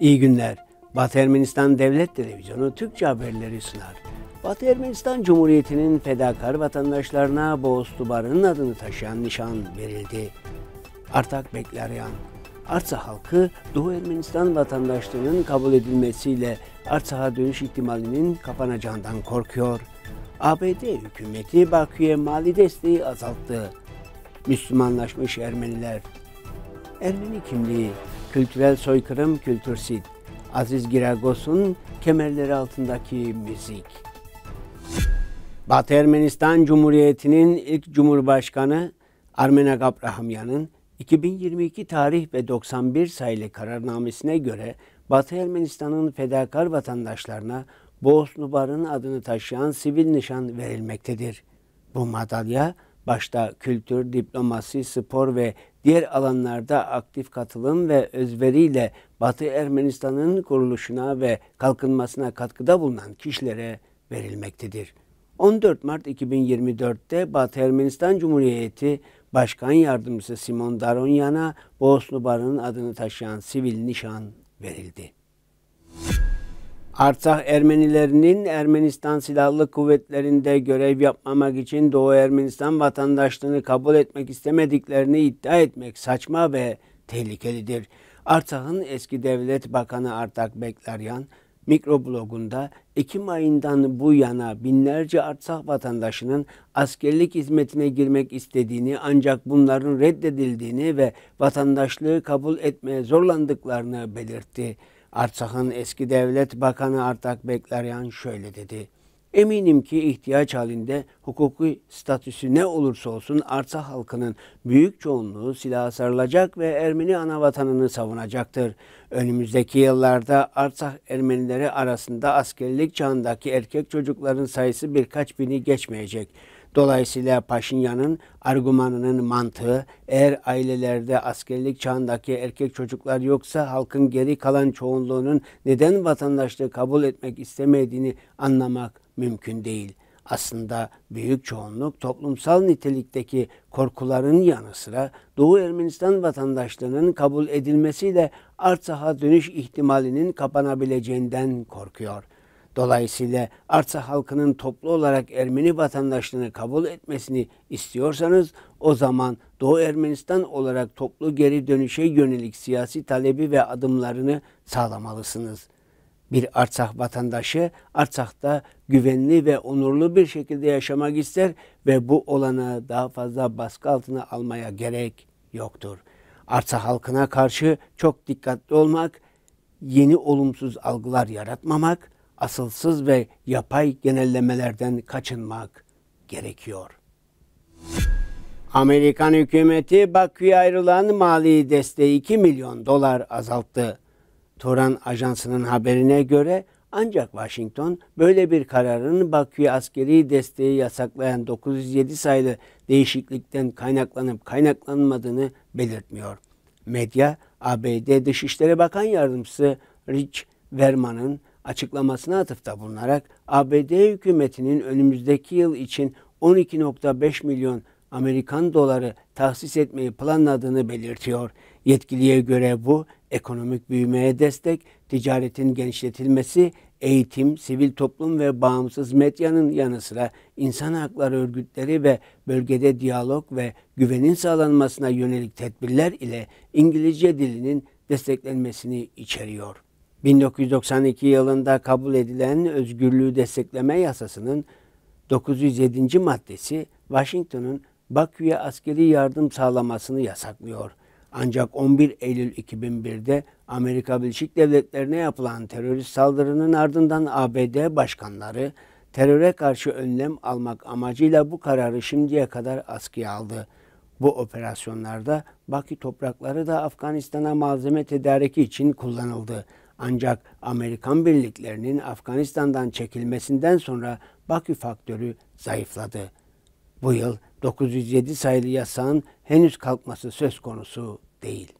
İyi günler. Batı Ermenistan Devlet Televizyonu Türkçe haberleri sunar. Batı Ermenistan Cumhuriyeti'nin fedakar vatandaşlarına Boğustubar'ın adını taşıyan nişan verildi. Artak Beklaryan, Arsa halkı Doğu Ermenistan vatandaşlığının kabul edilmesiyle Arsa'ya dönüş ihtimalinin kapanacağından korkuyor. ABD hükümeti Bakü'ye mali desteği azalttı. Müslümanlaşmış Ermeniler, Ermeni kimliği Kültürel Soykırım kültür Kültürsit. Aziz Giragos'un kemerleri altındaki müzik. Batı Ermenistan Cumhuriyeti'nin ilk Cumhurbaşkanı Armena Agap 2022 tarih ve 91 sayılı kararnamesine göre Batı Ermenistan'ın fedakar vatandaşlarına Boğaz-Nubar'ın adını taşıyan sivil nişan verilmektedir. Bu madalya başta kültür, diplomasi, spor ve diğer alanlarda aktif katılım ve özveriyle Batı Ermenistan'ın kuruluşuna ve kalkınmasına katkıda bulunan kişilere verilmektedir. 14 Mart 2024'te Batı Ermenistan Cumhuriyeti Başkan Yardımcısı Simon Daronyan'a Bosnubar'ın adını taşıyan sivil nişan verildi. Artsakh Ermenilerinin Ermenistan Silahlı Kuvvetleri'nde görev yapmamak için Doğu Ermenistan vatandaşlığını kabul etmek istemediklerini iddia etmek saçma ve tehlikelidir. Artsakh'ın eski devlet bakanı Artak Beklaryan, mikroblogunda Ekim ayından bu yana binlerce Artsakh vatandaşının askerlik hizmetine girmek istediğini ancak bunların reddedildiğini ve vatandaşlığı kabul etmeye zorlandıklarını belirtti. Artsak'ın eski devlet bakanı Artak Bekleryan şöyle dedi. Eminim ki ihtiyaç halinde hukuki statüsü ne olursa olsun Artsak halkının büyük çoğunluğu silaha sarılacak ve Ermeni anavatanını savunacaktır. Önümüzdeki yıllarda Artsak Ermenileri arasında askerlik çağındaki erkek çocukların sayısı birkaç bini geçmeyecek. Dolayısıyla Paşinyan'ın argümanının mantığı eğer ailelerde askerlik çağındaki erkek çocuklar yoksa halkın geri kalan çoğunluğunun neden vatandaşlığı kabul etmek istemediğini anlamak mümkün değil. Aslında büyük çoğunluk toplumsal nitelikteki korkuların yanı sıra Doğu Ermenistan vatandaşlığının kabul edilmesiyle art dönüş ihtimalinin kapanabileceğinden korkuyor.'' Dolayısıyla Arsa halkının toplu olarak Ermeni vatandaşlığını kabul etmesini istiyorsanız o zaman Doğu Ermenistan olarak toplu geri dönüşe yönelik siyasi talebi ve adımlarını sağlamalısınız. Bir Artsakh vatandaşı Artsak'ta güvenli ve onurlu bir şekilde yaşamak ister ve bu olana daha fazla baskı altına almaya gerek yoktur. Artsakh halkına karşı çok dikkatli olmak, yeni olumsuz algılar yaratmamak, asılsız ve yapay genellemelerden kaçınmak gerekiyor. Amerikan hükümeti Bakü'ye ayrılan mali desteği 2 milyon dolar azalttı. Turan Ajansı'nın haberine göre ancak Washington böyle bir kararın Bakü'ye askeri desteği yasaklayan 907 sayılı değişiklikten kaynaklanıp kaynaklanmadığını belirtmiyor. Medya, ABD Dışişleri Bakan Yardımcısı Rich Verman'ın açıklamasına atıfta bulunarak ABD hükümetinin önümüzdeki yıl için 12.5 milyon Amerikan doları tahsis etmeyi planladığını belirtiyor. Yetkiliye göre bu ekonomik büyümeye destek, ticaretin genişletilmesi, eğitim, sivil toplum ve bağımsız medyanın yanı sıra insan hakları örgütleri ve bölgede diyalog ve güvenin sağlanmasına yönelik tedbirler ile İngilizce dilinin desteklenmesini içeriyor. 1992 yılında kabul edilen özgürlüğü destekleme yasasının 907. maddesi Washington'ın Bakü'ye askeri yardım sağlamasını yasaklıyor. Ancak 11 Eylül 2001'de Amerika Birleşik Devletleri'ne yapılan terörist saldırının ardından ABD başkanları teröre karşı önlem almak amacıyla bu kararı şimdiye kadar askıya aldı. Bu operasyonlarda Bakü toprakları da Afganistan'a malzeme tedariki için kullanıldı. Ancak Amerikan birliklerinin Afganistan'dan çekilmesinden sonra Bakü faktörü zayıfladı. Bu yıl 907 sayılı yasağın henüz kalkması söz konusu değil.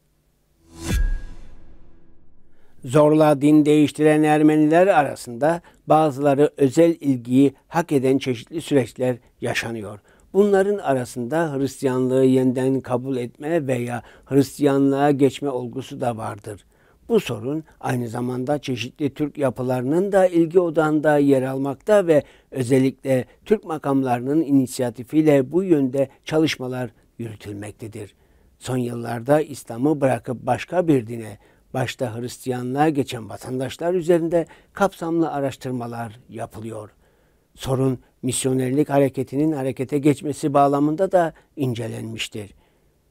Zorla din değiştiren Ermeniler arasında bazıları özel ilgiyi hak eden çeşitli süreçler yaşanıyor. Bunların arasında Hristiyanlığı yeniden kabul etme veya Hristiyanlığa geçme olgusu da vardır.'' Bu sorun aynı zamanda çeşitli Türk yapılarının da ilgi odağında yer almakta ve özellikle Türk makamlarının inisiyatifiyle bu yönde çalışmalar yürütülmektedir. Son yıllarda İslam'ı bırakıp başka bir dine, başta Hristiyanlığa geçen vatandaşlar üzerinde kapsamlı araştırmalar yapılıyor. Sorun misyonerlik hareketinin harekete geçmesi bağlamında da incelenmiştir.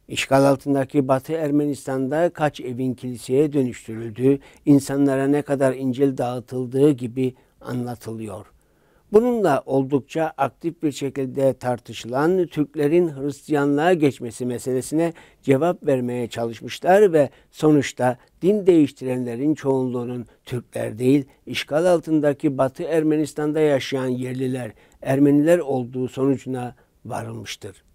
İşgal altındaki Batı Ermenistan'da kaç evin kiliseye dönüştürüldüğü, insanlara ne kadar İncil dağıtıldığı gibi anlatılıyor. Bununla oldukça aktif bir şekilde tartışılan Türklerin Hristiyanlığa geçmesi meselesine cevap vermeye çalışmışlar ve sonuçta din değiştirenlerin çoğunluğunun Türkler değil, işgal altındaki Batı Ermenistan'da yaşayan yerliler, Ermeniler olduğu sonucuna varılmıştır.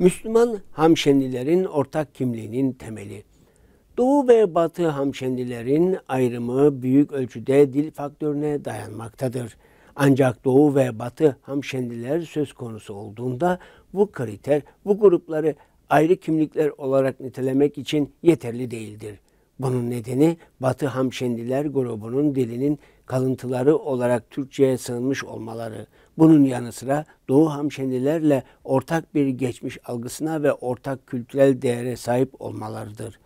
Müslüman hamşendilerin ortak kimliğinin temeli. Doğu ve Batı hamşendilerin ayrımı büyük ölçüde dil faktörüne dayanmaktadır. Ancak Doğu ve Batı hamşendiler söz konusu olduğunda bu kriter bu grupları ayrı kimlikler olarak nitelemek için yeterli değildir. Bunun nedeni Batı Hamşendiler grubunun dilinin kalıntıları olarak Türkçe'ye sığınmış olmaları, bunun yanı sıra Doğu Hamşenilerle ortak bir geçmiş algısına ve ortak kültürel değere sahip olmalarıdır.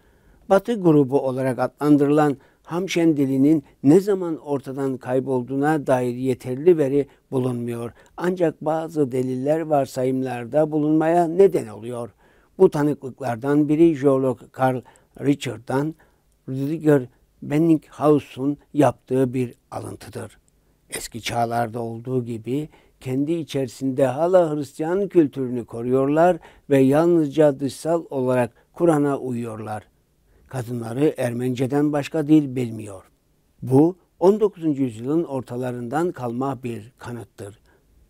Batı grubu olarak adlandırılan Hamşen dilinin ne zaman ortadan kaybolduğuna dair yeterli veri bulunmuyor. Ancak bazı deliller varsayımlarda bulunmaya neden oluyor. Bu tanıklıklardan biri jeolog Carl Richard'dan Rüdiger Benninghaus'un yaptığı bir alıntıdır. Eski çağlarda olduğu gibi kendi içerisinde hala Hristiyan kültürünü koruyorlar ve yalnızca dışsal olarak Kur'an'a uyuyorlar. Kadınları Ermenceden başka dil bilmiyor. Bu 19. yüzyılın ortalarından kalma bir kanıttır.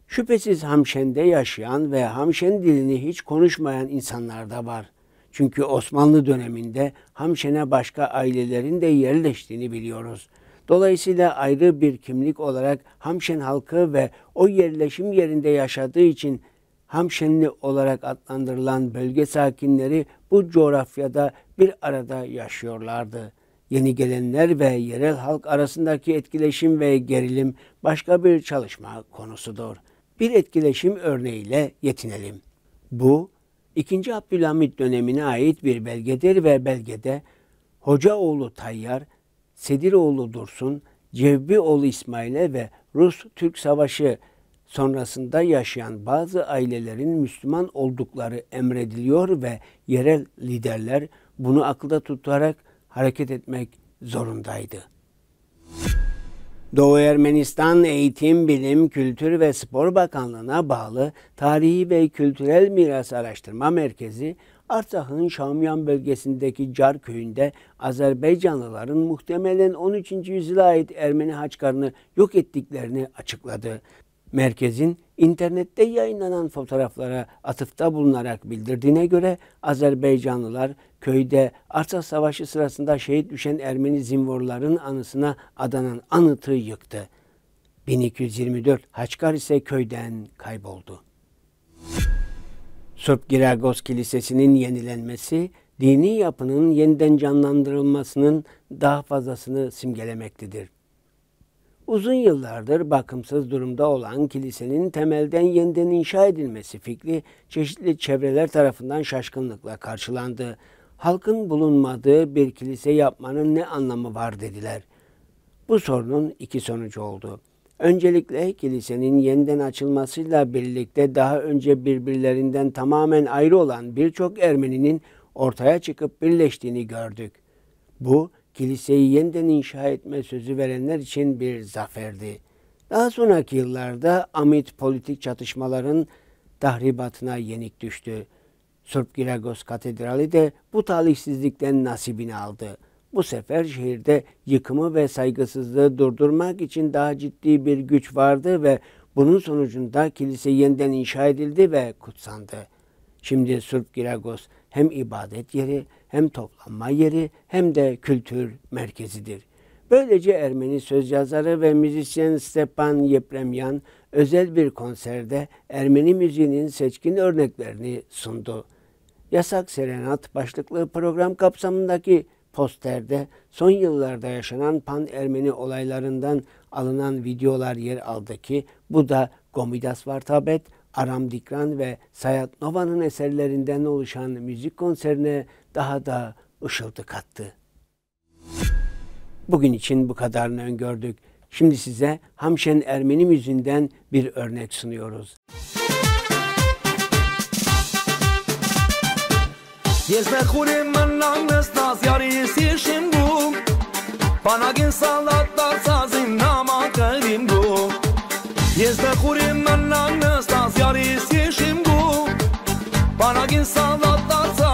Şüphesiz Hamşen'de yaşayan ve Hamşen dilini hiç konuşmayan insanlar da var. Çünkü Osmanlı döneminde Hamşen'e başka ailelerin de yerleştiğini biliyoruz. Dolayısıyla ayrı bir kimlik olarak Hamşen halkı ve o yerleşim yerinde yaşadığı için Hamşenli olarak adlandırılan bölge sakinleri bu coğrafyada bir arada yaşıyorlardı. Yeni gelenler ve yerel halk arasındaki etkileşim ve gerilim başka bir çalışma konusudur. Bir etkileşim örneğiyle yetinelim. Bu 2. Abdülhamit dönemine ait bir belgedir ve belgede Hocaoğlu Tayyar, Sediroğlu Dursun, Cevbioğlu İsmail'e ve Rus-Türk Savaşı sonrasında yaşayan bazı ailelerin Müslüman oldukları emrediliyor ve yerel liderler bunu akılda tutarak hareket etmek zorundaydı. Doğu Ermenistan Eğitim, Bilim, Kültür ve Spor Bakanlığı'na bağlı Tarihi ve Kültürel Miras Araştırma Merkezi, Artsakh'ın Şamyan bölgesindeki Car köyünde Azerbaycanlıların muhtemelen 13. yüzyıla ait Ermeni haçkarını yok ettiklerini açıkladı. Merkezin internette yayınlanan fotoğraflara atıfta bulunarak bildirdiğine göre Azerbaycanlılar köyde Arsas Savaşı sırasında şehit düşen Ermeni zimvorların anısına adanan anıtı yıktı. 1224 Haçkar ise köyden kayboldu. Sırp Giragos Kilisesi'nin yenilenmesi, dini yapının yeniden canlandırılmasının daha fazlasını simgelemektedir. Uzun yıllardır bakımsız durumda olan kilisenin temelden yeniden inşa edilmesi fikri çeşitli çevreler tarafından şaşkınlıkla karşılandı halkın bulunmadığı bir kilise yapmanın ne anlamı var dediler. Bu sorunun iki sonucu oldu. Öncelikle kilisenin yeniden açılmasıyla birlikte daha önce birbirlerinden tamamen ayrı olan birçok Ermeninin ortaya çıkıp birleştiğini gördük. Bu kiliseyi yeniden inşa etme sözü verenler için bir zaferdi. Daha sonraki yıllarda Amit politik çatışmaların tahribatına yenik düştü. Sörpgilagos Katedrali de bu talihsizlikten nasibini aldı. Bu sefer şehirde yıkımı ve saygısızlığı durdurmak için daha ciddi bir güç vardı ve bunun sonucunda kilise yeniden inşa edildi ve kutsandı. Şimdi Sörpgilagos hem ibadet yeri hem toplanma yeri hem de kültür merkezidir. Böylece Ermeni söz yazarı ve müzisyen Stepan Yepremyan özel bir konserde Ermeni müziğinin seçkin örneklerini sundu. Yasak Serenat başlıklı program kapsamındaki posterde son yıllarda yaşanan pan-Ermeni olaylarından alınan videolar yer aldı ki bu da Gomidas Vartabet, Aram Dikran ve Sayat Nova'nın eserlerinden oluşan müzik konserine daha da ışıltı kattı. Bugün için bu kadarını öngördük. Şimdi size Hamşen Ermeni müziğinden bir örnek sunuyoruz. Müzik Ես մեղուրիմ մնան նստած Յարիս իշիմ գու Պանագին սալատ տարցազին նամա կրիմ գու Ես մեղուրիմ մնան նստած Յարիս իշիմ գու Պանագին սալատ տարցազին